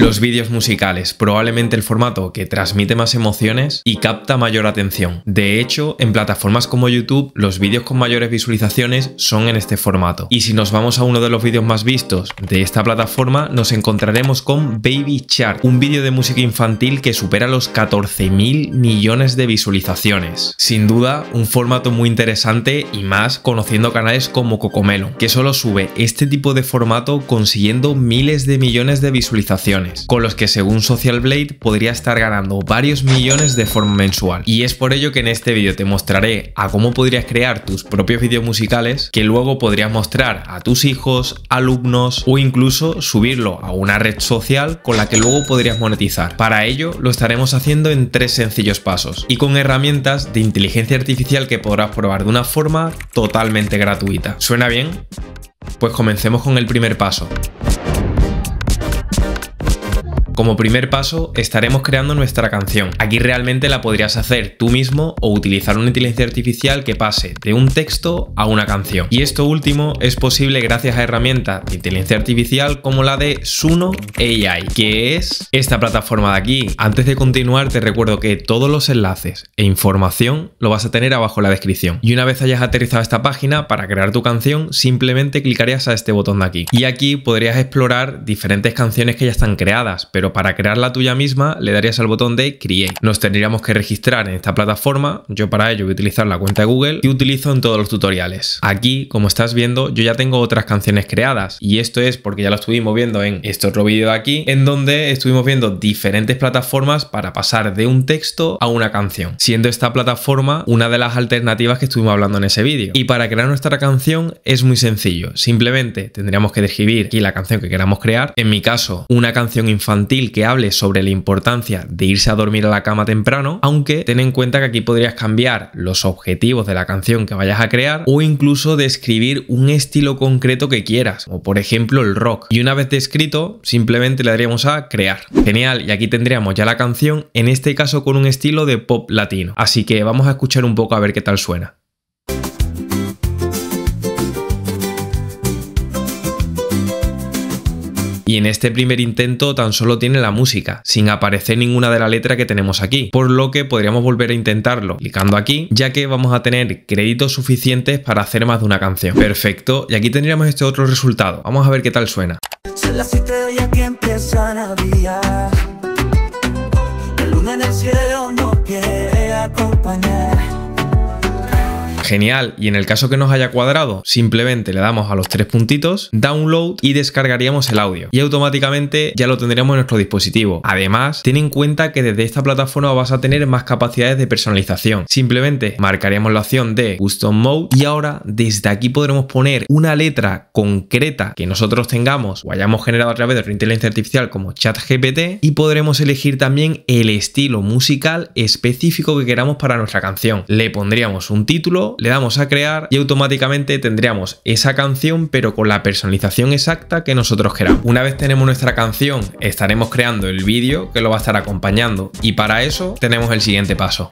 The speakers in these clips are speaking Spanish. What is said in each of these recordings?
Los vídeos musicales, probablemente el formato que transmite más emociones y capta mayor atención. De hecho, en plataformas como YouTube, los vídeos con mayores visualizaciones son en este formato. Y si nos vamos a uno de los vídeos más vistos de esta plataforma, nos encontraremos con Baby Chart, un vídeo de música infantil que supera los 14.000 millones de visualizaciones. Sin duda, un formato muy interesante y más conociendo canales como Cocomelo, que solo sube este tipo de formato consiguiendo miles de millones de visualizaciones con los que según Social Blade podría estar ganando varios millones de forma mensual. Y es por ello que en este vídeo te mostraré a cómo podrías crear tus propios vídeos musicales que luego podrías mostrar a tus hijos, alumnos o incluso subirlo a una red social con la que luego podrías monetizar. Para ello lo estaremos haciendo en tres sencillos pasos y con herramientas de inteligencia artificial que podrás probar de una forma totalmente gratuita. ¿Suena bien? Pues comencemos con el primer paso. Como primer paso, estaremos creando nuestra canción. Aquí realmente la podrías hacer tú mismo o utilizar una inteligencia artificial que pase de un texto a una canción. Y esto último es posible gracias a herramientas de inteligencia artificial como la de Suno AI, que es esta plataforma de aquí. Antes de continuar, te recuerdo que todos los enlaces e información lo vas a tener abajo en la descripción. Y una vez hayas aterrizado esta página, para crear tu canción, simplemente clicarías a este botón de aquí. Y aquí podrías explorar diferentes canciones que ya están creadas, pero para crear la tuya misma le darías al botón de Create. Nos tendríamos que registrar en esta plataforma, yo para ello voy a utilizar la cuenta de Google que utilizo en todos los tutoriales. Aquí, como estás viendo, yo ya tengo otras canciones creadas y esto es porque ya lo estuvimos viendo en este otro vídeo de aquí, en donde estuvimos viendo diferentes plataformas para pasar de un texto a una canción, siendo esta plataforma una de las alternativas que estuvimos hablando en ese vídeo. Y para crear nuestra canción es muy sencillo, simplemente tendríamos que describir aquí la canción que queramos crear, en mi caso una canción infantil que hable sobre la importancia de irse a dormir a la cama temprano, aunque ten en cuenta que aquí podrías cambiar los objetivos de la canción que vayas a crear o incluso describir un estilo concreto que quieras, como por ejemplo el rock. Y una vez descrito, simplemente le daríamos a crear. Genial, y aquí tendríamos ya la canción, en este caso con un estilo de pop latino. Así que vamos a escuchar un poco a ver qué tal suena. y en este primer intento tan solo tiene la música, sin aparecer ninguna de la letra que tenemos aquí, por lo que podríamos volver a intentarlo, clicando aquí, ya que vamos a tener créditos suficientes para hacer más de una canción. Perfecto, y aquí tendríamos este otro resultado, vamos a ver qué tal suena. acompañar genial y en el caso que nos haya cuadrado, simplemente le damos a los tres puntitos, download y descargaríamos el audio. Y automáticamente ya lo tendríamos en nuestro dispositivo. Además, ten en cuenta que desde esta plataforma vas a tener más capacidades de personalización. Simplemente marcaríamos la opción de Custom Mode y ahora desde aquí podremos poner una letra concreta que nosotros tengamos o hayamos generado a través de inteligencia artificial como ChatGPT y podremos elegir también el estilo musical específico que queramos para nuestra canción. Le pondríamos un título, le damos a crear y automáticamente tendríamos esa canción pero con la personalización exacta que nosotros queramos. Una vez tenemos nuestra canción estaremos creando el vídeo que lo va a estar acompañando y para eso tenemos el siguiente paso.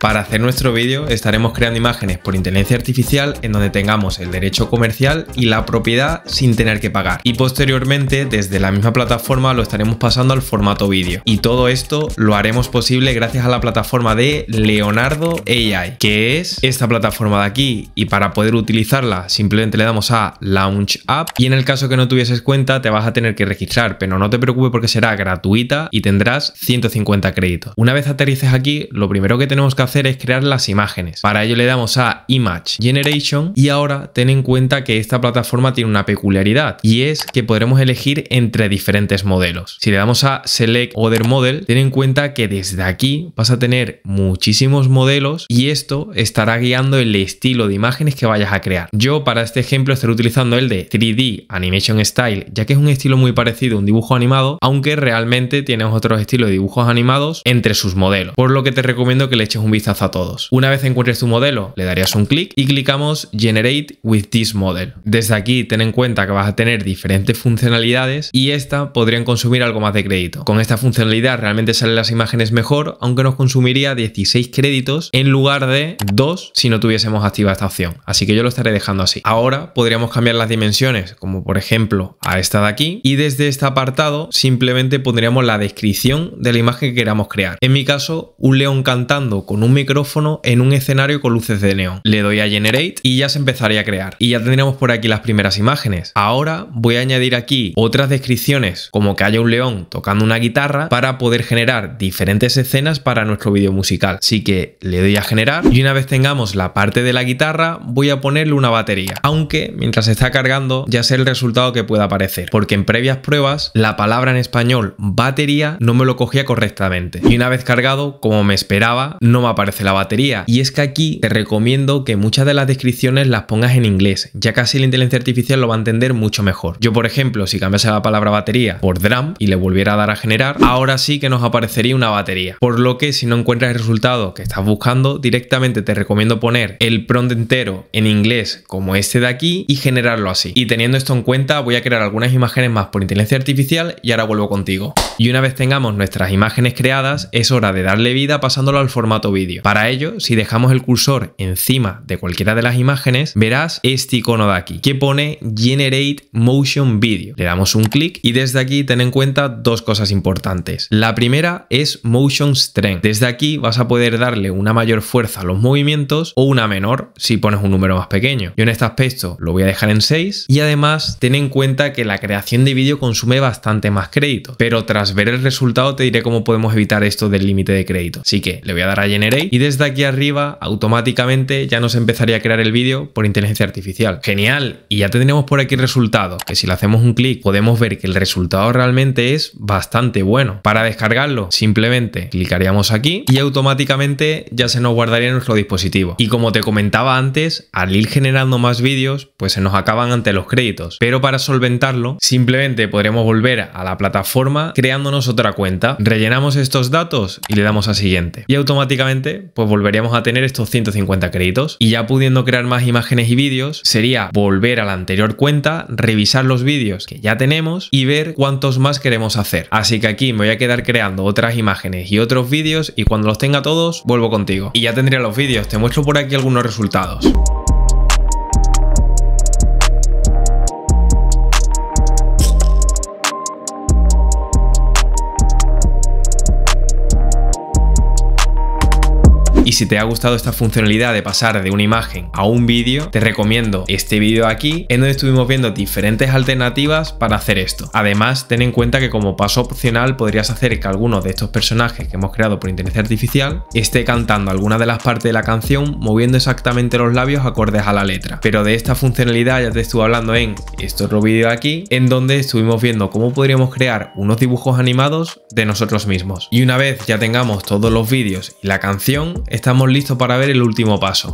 Para hacer nuestro vídeo estaremos creando imágenes por inteligencia artificial en donde tengamos el derecho comercial y la propiedad sin tener que pagar. Y posteriormente desde la misma plataforma lo estaremos pasando al formato vídeo. Y todo esto lo haremos posible gracias a la plataforma de Leonardo AI, que es esta plataforma de aquí. Y para poder utilizarla simplemente le damos a Launch App y en el caso que no tuvieses cuenta te vas a tener que registrar, pero no te preocupes porque será gratuita y tendrás 150 créditos. Una vez aterrices aquí, lo primero que tenemos que hacer es crear las imágenes. Para ello le damos a Image Generation y ahora ten en cuenta que esta plataforma tiene una peculiaridad y es que podremos elegir entre diferentes modelos. Si le damos a Select Other Model, ten en cuenta que desde aquí vas a tener muchísimos modelos y esto estará guiando el estilo de imágenes que vayas a crear. Yo para este ejemplo estaré utilizando el de 3D Animation Style, ya que es un estilo muy parecido a un dibujo animado, aunque realmente tienes otros estilos de dibujos animados entre sus modelos, por lo que te recomiendo que le eches un a todos. Una vez encuentres tu modelo, le darías un clic y clicamos Generate with this model. Desde aquí ten en cuenta que vas a tener diferentes funcionalidades y esta podrían consumir algo más de crédito. Con esta funcionalidad realmente salen las imágenes mejor, aunque nos consumiría 16 créditos en lugar de 2 si no tuviésemos activa esta opción. Así que yo lo estaré dejando así. Ahora podríamos cambiar las dimensiones, como por ejemplo a esta de aquí, y desde este apartado simplemente pondríamos la descripción de la imagen que queramos crear. En mi caso, un león cantando con un micrófono en un escenario con luces de neón. Le doy a Generate y ya se empezaría a crear. Y ya tendríamos por aquí las primeras imágenes. Ahora voy a añadir aquí otras descripciones, como que haya un león tocando una guitarra, para poder generar diferentes escenas para nuestro vídeo musical. Así que le doy a generar y una vez tengamos la parte de la guitarra, voy a ponerle una batería. Aunque mientras está cargando, ya sé el resultado que pueda aparecer, porque en previas pruebas la palabra en español batería no me lo cogía correctamente. Y una vez cargado, como me esperaba, no me aparece la batería. Y es que aquí te recomiendo que muchas de las descripciones las pongas en inglés, ya que así la inteligencia artificial lo va a entender mucho mejor. Yo, por ejemplo, si cambiase la palabra batería por drum y le volviera a dar a generar, ahora sí que nos aparecería una batería. Por lo que si no encuentras el resultado que estás buscando, directamente te recomiendo poner el prompt entero en inglés como este de aquí y generarlo así. Y teniendo esto en cuenta, voy a crear algunas imágenes más por inteligencia artificial y ahora vuelvo contigo. Y una vez tengamos nuestras imágenes creadas, es hora de darle vida pasándolo al formato vídeo. Para ello, si dejamos el cursor encima de cualquiera de las imágenes, verás este icono de aquí que pone Generate Motion Video. Le damos un clic y desde aquí ten en cuenta dos cosas importantes. La primera es Motion Strength. Desde aquí vas a poder darle una mayor fuerza a los movimientos o una menor si pones un número más pequeño. Yo en este aspecto lo voy a dejar en 6 y además ten en cuenta que la creación de vídeo consume bastante más crédito, pero tras ver el resultado te diré cómo podemos evitar esto del límite de crédito. Así que le voy a dar a Generate y desde aquí arriba automáticamente ya nos empezaría a crear el vídeo por inteligencia artificial. Genial, y ya tenemos por aquí el resultado, que si le hacemos un clic podemos ver que el resultado realmente es bastante bueno. Para descargarlo simplemente clicaríamos aquí y automáticamente ya se nos guardaría en nuestro dispositivo. Y como te comentaba antes, al ir generando más vídeos, pues se nos acaban ante los créditos. Pero para solventarlo, simplemente podremos volver a la plataforma creándonos otra cuenta. Rellenamos estos datos y le damos a siguiente. Y automáticamente pues volveríamos a tener estos 150 créditos. Y ya pudiendo crear más imágenes y vídeos, sería volver a la anterior cuenta, revisar los vídeos que ya tenemos y ver cuántos más queremos hacer. Así que aquí me voy a quedar creando otras imágenes y otros vídeos y cuando los tenga todos, vuelvo contigo. Y ya tendría los vídeos, te muestro por aquí algunos resultados. Y si te ha gustado esta funcionalidad de pasar de una imagen a un vídeo, te recomiendo este vídeo aquí en donde estuvimos viendo diferentes alternativas para hacer esto. Además, ten en cuenta que como paso opcional podrías hacer que alguno de estos personajes que hemos creado por inteligencia artificial esté cantando alguna de las partes de la canción moviendo exactamente los labios acordes a la letra. Pero de esta funcionalidad ya te estuve hablando en este otro vídeo aquí, en donde estuvimos viendo cómo podríamos crear unos dibujos animados de nosotros mismos. Y una vez ya tengamos todos los vídeos y la canción, estamos listos para ver el último paso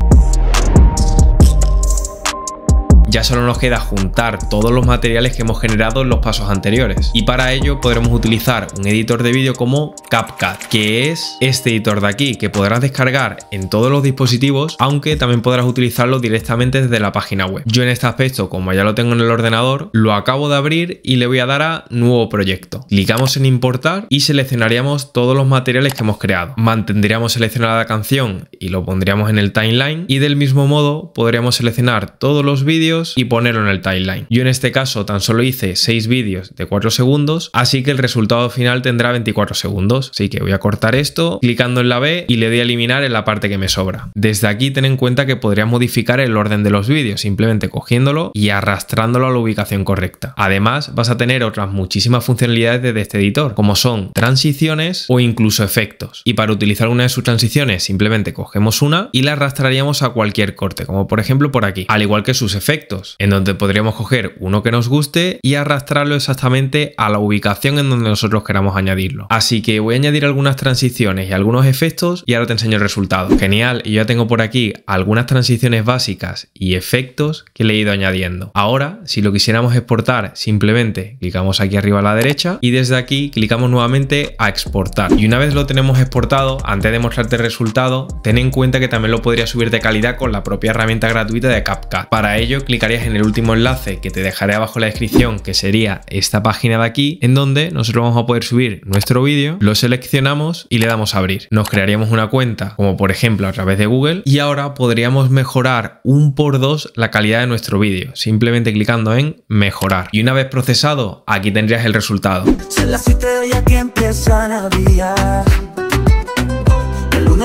ya solo nos queda juntar todos los materiales que hemos generado en los pasos anteriores. Y para ello podremos utilizar un editor de vídeo como CapCut, que es este editor de aquí, que podrás descargar en todos los dispositivos, aunque también podrás utilizarlo directamente desde la página web. Yo en este aspecto, como ya lo tengo en el ordenador, lo acabo de abrir y le voy a dar a Nuevo proyecto. Clicamos en Importar y seleccionaríamos todos los materiales que hemos creado. Mantendríamos seleccionada la canción y lo pondríamos en el timeline y del mismo modo podríamos seleccionar todos los vídeos y ponerlo en el timeline. Yo en este caso tan solo hice 6 vídeos de 4 segundos, así que el resultado final tendrá 24 segundos. Así que voy a cortar esto clicando en la B y le doy a eliminar en la parte que me sobra. Desde aquí ten en cuenta que podrías modificar el orden de los vídeos, simplemente cogiéndolo y arrastrándolo a la ubicación correcta. Además vas a tener otras muchísimas funcionalidades desde este editor, como son transiciones o incluso efectos. Y para utilizar una de sus transiciones simplemente cogemos una y la arrastraríamos a cualquier corte, como por ejemplo por aquí, al igual que sus efectos en donde podríamos coger uno que nos guste y arrastrarlo exactamente a la ubicación en donde nosotros queramos añadirlo. Así que voy a añadir algunas transiciones y algunos efectos y ahora te enseño el resultado. Genial, y ya tengo por aquí algunas transiciones básicas y efectos que le he ido añadiendo. Ahora, si lo quisiéramos exportar, simplemente clicamos aquí arriba a la derecha y desde aquí clicamos nuevamente a exportar. Y una vez lo tenemos exportado, antes de mostrarte el resultado, ten en cuenta que también lo podría subir de calidad con la propia herramienta gratuita de CapCut. Para ello, clicamos en el último enlace que te dejaré abajo en la descripción, que sería esta página de aquí, en donde nosotros vamos a poder subir nuestro vídeo, lo seleccionamos y le damos a abrir. Nos crearíamos una cuenta, como por ejemplo a través de Google, y ahora podríamos mejorar un por dos la calidad de nuestro vídeo, simplemente clicando en mejorar. Y una vez procesado, aquí tendrías el resultado.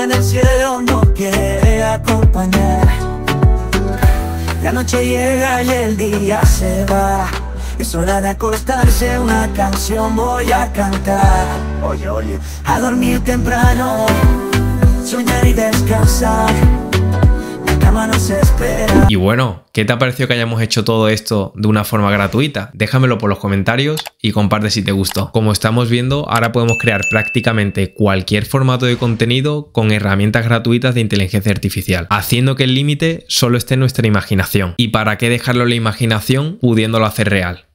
en el cielo no quiere acompañar. La noche llega y el día se va. Es hora de acostarse, una canción voy a cantar. Oye, oye, a dormir temprano, soñar y descansar. Y bueno, ¿qué te ha parecido que hayamos hecho todo esto de una forma gratuita? Déjamelo por los comentarios y comparte si te gustó. Como estamos viendo, ahora podemos crear prácticamente cualquier formato de contenido con herramientas gratuitas de inteligencia artificial, haciendo que el límite solo esté en nuestra imaginación. ¿Y para qué dejarlo en la imaginación pudiéndolo hacer real?